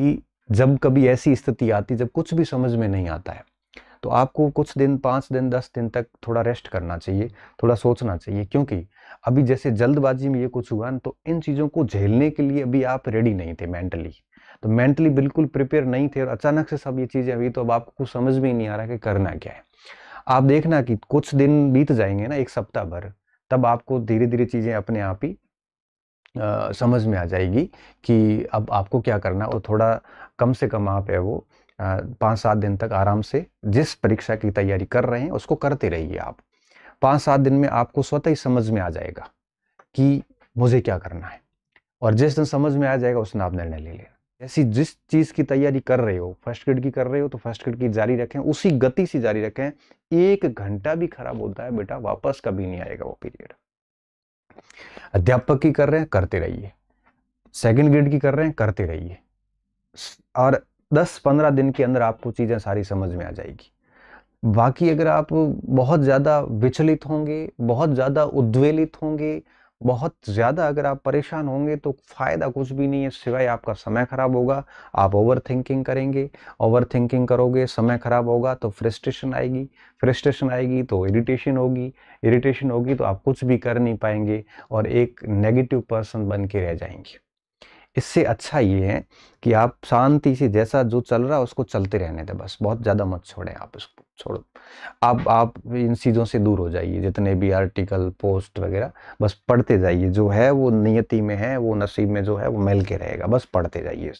कि जब कभी ऐसी स्थिति आती जब कुछ भी समझ में नहीं आता है तो आपको कुछ दिन पाँच दिन दस दिन तक थोड़ा रेस्ट करना चाहिए थोड़ा सोचना चाहिए क्योंकि अभी जैसे जल्दबाजी में ये कुछ हुआ ना तो इन चीज़ों को झेलने के लिए अभी आप रेडी नहीं थे मेंटली तो मेंटली बिल्कुल प्रिपेयर नहीं थे और अचानक से सब ये चीज़ें हुई तो अब आपको कुछ समझ में ही नहीं आ रहा कि करना क्या है आप देखना कि कुछ दिन बीत जाएंगे ना एक सप्ताह भर तब आपको धीरे धीरे चीज़ें अपने आप ही आ, समझ में आ जाएगी कि अब आपको क्या करना और थोड़ा कम से कम आप है वो पाँच सात दिन तक आराम से जिस परीक्षा की तैयारी कर रहे हैं उसको करते रहिए आप पाँच सात दिन में आपको स्वतः ही समझ में आ जाएगा कि मुझे क्या करना है और जिस दिन समझ में आ जाएगा उस दिन आप निर्णय ले लेना ऐसी जिस चीज़ की तैयारी कर रहे हो फर्स्ट ग्रेड की कर रहे हो तो फर्स्ट ग्रेड की जारी रखें उसी गति से जारी रखें एक घंटा भी खराब होता है बेटा वापस कभी नहीं आएगा वो पीरियड अध्यापक की कर रहे हैं करते रहिए सेकंड ग्रेड की कर रहे हैं करते रहिए और 10-15 दिन के अंदर आपको चीज़ें सारी समझ में आ जाएगी बाकी अगर आप बहुत ज़्यादा विचलित होंगे बहुत ज़्यादा उद्वेलित होंगे बहुत ज़्यादा अगर आप परेशान होंगे तो फ़ायदा कुछ भी नहीं है सिवाय आपका समय ख़राब होगा आप ओवर थिंकिंग करेंगे ओवर थिंकिंग करोगे समय ख़राब होगा तो फ्रस्ट्रेशन आएगी फ्रस्ट्रेशन आएगी तो इरिटेशन होगी इरिटेशन होगी तो आप कुछ भी कर नहीं पाएंगे और एक नेगेटिव पर्सन बन के रह जाएंगे इससे अच्छा ये है कि आप शांति से जैसा जो चल रहा है उसको चलते रहने दें बस बहुत ज़्यादा मत छोड़ें आप इसको छोड़ो आप आप इन चीज़ों से दूर हो जाइए जितने भी आर्टिकल पोस्ट वगैरह बस पढ़ते जाइए जो है वो नियति में है वो नसीब में जो है वो मिल के रहेगा बस पढ़ते जाइए